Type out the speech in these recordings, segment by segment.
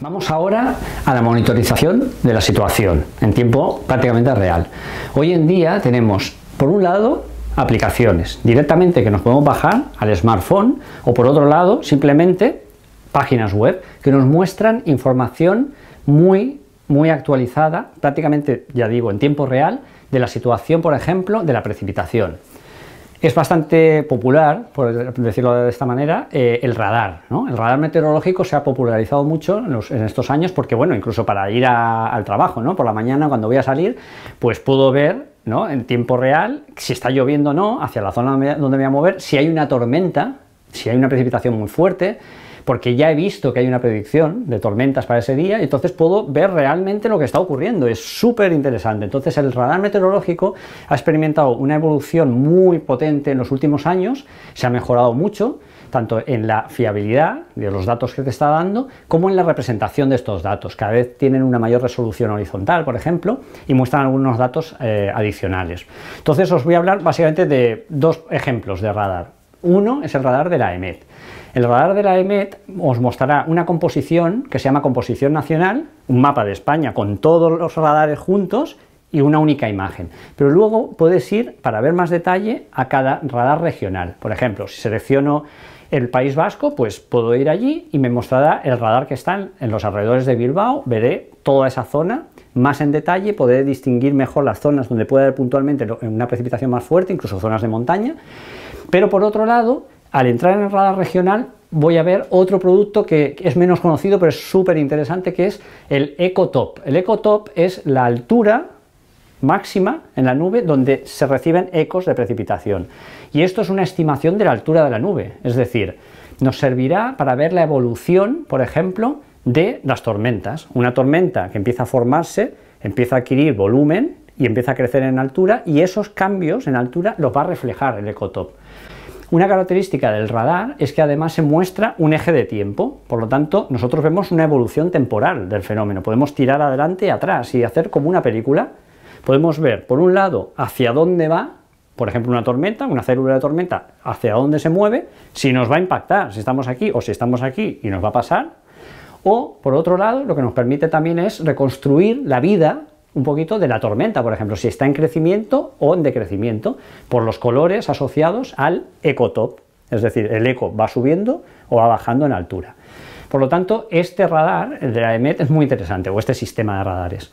Vamos ahora a la monitorización de la situación en tiempo prácticamente real. Hoy en día tenemos, por un lado, aplicaciones directamente que nos podemos bajar al smartphone o por otro lado, simplemente páginas web que nos muestran información muy muy actualizada, prácticamente, ya digo, en tiempo real, de la situación, por ejemplo, de la precipitación. Es bastante popular, por decirlo de esta manera, eh, el radar. El radar meteorológico se ha popularizado mucho en, estos años porque, bueno, incluso para ir al trabajo, por la mañana cuando voy a salir, pues puedo ver ¿no? en tiempo real si está lloviendo o no, hacia la zona donde voy a mover, si hay una tormenta, si hay una precipitación muy fuerte, porque ya he visto que hay una predicción de tormentas para ese día, y entonces puedo ver realmente lo que está ocurriendo. Es súper interesante. Entonces el radar meteorológico ha experimentado una evolución muy potente en los últimos años, se ha mejorado mucho, tanto en la fiabilidad de los datos que te está dando, como en la representación de estos datos. Cada vez tienen una mayor resolución horizontal, por ejemplo, y muestran algunos datos eh, adicionales. Entonces os voy a hablar básicamente de dos ejemplos de radar. Uno es el radar de la EMET. El radar de la EMET os mostrará una composición que se llama composición nacional, un mapa de España con todos los radares juntos y una única imagen. Pero luego puedes ir, para ver más detalle, a cada radar regional. Por ejemplo, si selecciono el País Vasco, pues puedo ir allí y me mostrará el radar que está en los alrededores de Bilbao, veré toda esa zona más en detalle, podré distinguir mejor las zonas donde puede haber puntualmente una precipitación más fuerte, incluso zonas de montaña, pero por otro lado, al entrar en el radar regional, voy a ver otro producto que es menos conocido, pero es súper interesante, que es el EcoTop. El EcoTop es la altura máxima en la nube donde se reciben ecos de precipitación. Y esto es una estimación de la altura de la nube, es decir, nos servirá para ver la evolución, por ejemplo, de las tormentas. Una tormenta que empieza a formarse, empieza a adquirir volumen y empieza a crecer en altura y esos cambios en altura los va a reflejar el ecotop. Una característica del radar es que además se muestra un eje de tiempo, por lo tanto nosotros vemos una evolución temporal del fenómeno, podemos tirar adelante y atrás y hacer como una película. Podemos ver, por un lado, hacia dónde va, por ejemplo, una tormenta, una célula de tormenta, hacia dónde se mueve, si nos va a impactar, si estamos aquí o si estamos aquí y nos va a pasar. O, por otro lado, lo que nos permite también es reconstruir la vida un poquito de la tormenta, por ejemplo, si está en crecimiento o en decrecimiento, por los colores asociados al ecotop, es decir, el eco va subiendo o va bajando en altura. Por lo tanto, este radar, el de la EMET, es muy interesante, o este sistema de radares.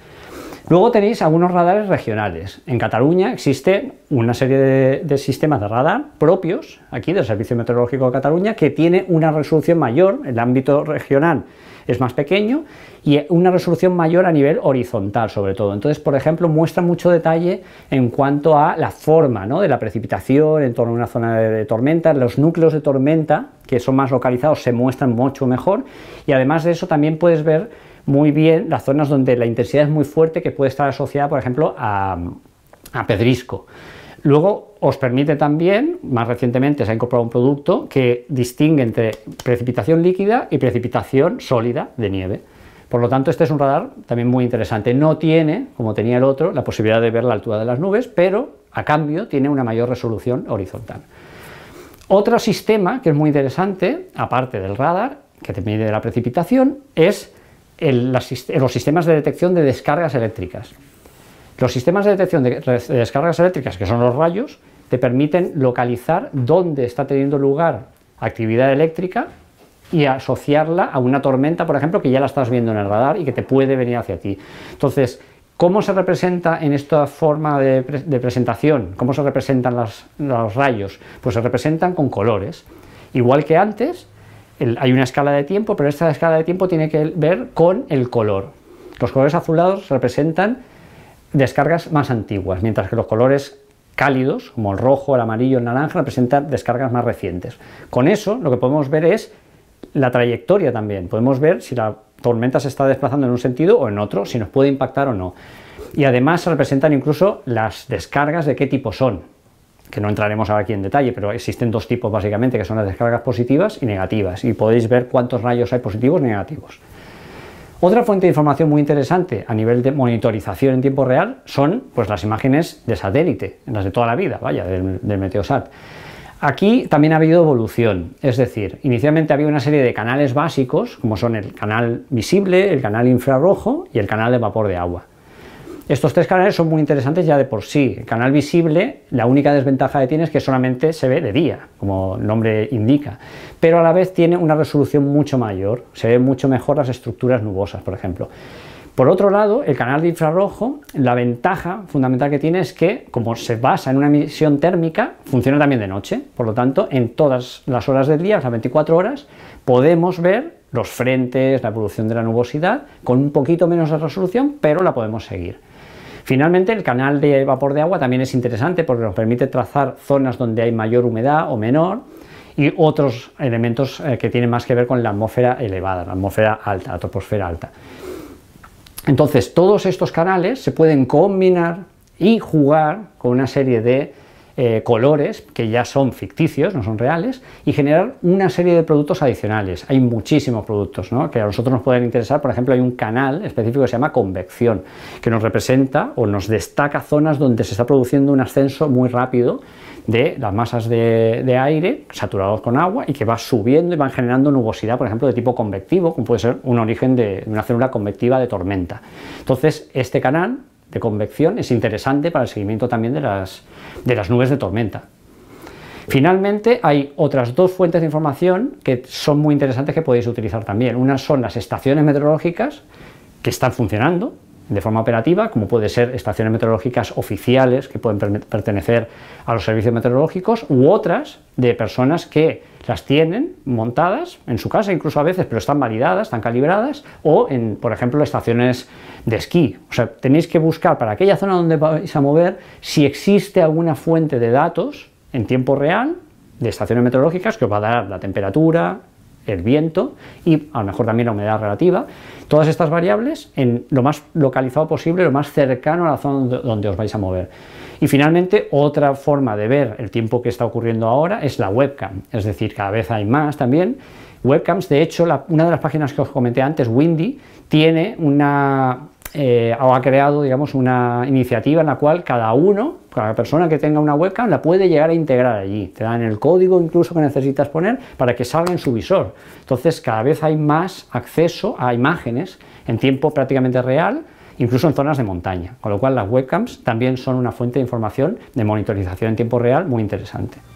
Luego tenéis algunos radares regionales. En Cataluña existe una serie de, de, sistemas de radar propios, aquí del Servicio Meteorológico de Cataluña, que tiene una resolución mayor, en el ámbito regional es más pequeño y una resolución mayor a nivel horizontal sobre todo. Entonces, por ejemplo, muestra mucho detalle en cuanto a la forma ¿no? de la precipitación en torno a una zona de, de tormenta, los núcleos de tormenta que son más localizados se muestran mucho mejor y además de eso también puedes ver muy bien las zonas donde la intensidad es muy fuerte que puede estar asociada, por ejemplo, a a pedrisco. Luego os permite también, más recientemente se ha incorporado un producto que distingue entre precipitación líquida y precipitación sólida de nieve. Por lo tanto, este es un radar también muy interesante. No tiene, como tenía el otro, la posibilidad de ver la altura de las nubes, pero a cambio tiene una mayor resolución horizontal. Otro sistema que es muy interesante, aparte del radar, que te mide la precipitación, es los sistemas de detección de descargas eléctricas. Los sistemas de detección de descargas eléctricas, que son los rayos, te permiten localizar dónde está teniendo lugar actividad eléctrica y asociarla a una tormenta, por ejemplo, que ya la estás viendo en el radar y que te puede venir hacia ti. Entonces, ¿cómo se representa en esta forma de, presentación? ¿Cómo se representan los rayos? Pues se representan con colores. Igual que antes, hay una escala de tiempo, pero esta escala de tiempo tiene que ver con el color. Los colores azulados representan descargas más antiguas, mientras que los colores cálidos, como el rojo, el amarillo, el naranja, representan descargas más recientes. Con eso lo que podemos ver es la trayectoria también. Podemos ver si la tormenta se está desplazando en un sentido o en otro, si nos puede impactar o no. Y además se representan incluso las descargas de qué tipo son, que no entraremos ahora aquí en detalle, pero existen dos tipos básicamente, que son las descargas positivas y negativas, y podéis ver cuántos rayos hay positivos y negativos. Otra fuente de información muy interesante a nivel de monitorización en tiempo real son pues, las imágenes de satélite, las de toda la vida, vaya, del, del Meteosat. Aquí también ha habido evolución, es decir, inicialmente había una serie de canales básicos, como son el canal visible, el canal infrarrojo y el canal de vapor de agua. Estos tres canales son muy interesantes ya de por sí. El canal visible, la única desventaja que tiene es que solamente se ve de día, como el nombre indica, pero a la vez tiene una resolución mucho mayor, se ven mucho mejor las estructuras nubosas, por ejemplo. Por otro lado, el canal de infrarrojo, la ventaja fundamental que tiene es que, como se basa en una emisión térmica, funciona también de noche. Por lo tanto, en todas las horas del día, las 24 horas, podemos ver los frentes, la evolución de la nubosidad, con un poquito menos de resolución, pero la podemos seguir. Finalmente, el canal de vapor de agua también es interesante porque nos permite trazar zonas donde hay mayor humedad o menor y otros elementos eh, que tienen más que ver con la atmósfera elevada, la atmósfera alta, la troposfera alta. Entonces, todos estos canales se pueden combinar y jugar con una serie de eh, colores que ya son ficticios, no son reales, y generar una serie de productos adicionales. Hay muchísimos productos que a nosotros nos pueden interesar. Por ejemplo, hay un canal específico que se llama convección, que nos representa o nos destaca zonas donde se está produciendo un ascenso muy rápido de las masas de, de, aire saturados con agua y que va subiendo y van generando nubosidad, por ejemplo, de tipo convectivo, como puede ser un origen de una célula convectiva de tormenta. Entonces, este canal de convección es interesante para el seguimiento también de las, nubes de tormenta. Finalmente, hay otras dos fuentes de información que son muy interesantes que podéis utilizar también. Unas son las estaciones meteorológicas que están funcionando, de forma operativa, como puede ser estaciones meteorológicas oficiales que pueden pertenecer a los servicios meteorológicos u otras de personas que las tienen montadas en su casa, incluso a veces, pero están validadas, están calibradas, o en, por ejemplo, estaciones de esquí. O sea, tenéis que buscar para aquella zona donde vais a mover si existe alguna fuente de datos en tiempo real de estaciones meteorológicas que os va a dar la temperatura, el viento y a lo mejor también la humedad relativa. Todas estas variables en lo más localizado posible, lo más cercano a la zona donde os vais a mover. Y finalmente, otra forma de ver el tiempo que está ocurriendo ahora es la webcam. Es decir, cada vez hay más también webcams. De hecho, una de las páginas que os comenté antes, Windy, tiene una, eh, ha creado, una iniciativa en la cual cada uno, cada persona que tenga una webcam, la puede llegar a integrar allí. Te dan el código incluso que necesitas poner para que salga en su visor. Entonces, cada vez hay más acceso a imágenes en tiempo prácticamente real, incluso en zonas de montaña. Con lo cual, las webcams también son una fuente de información de monitorización en tiempo real muy interesante.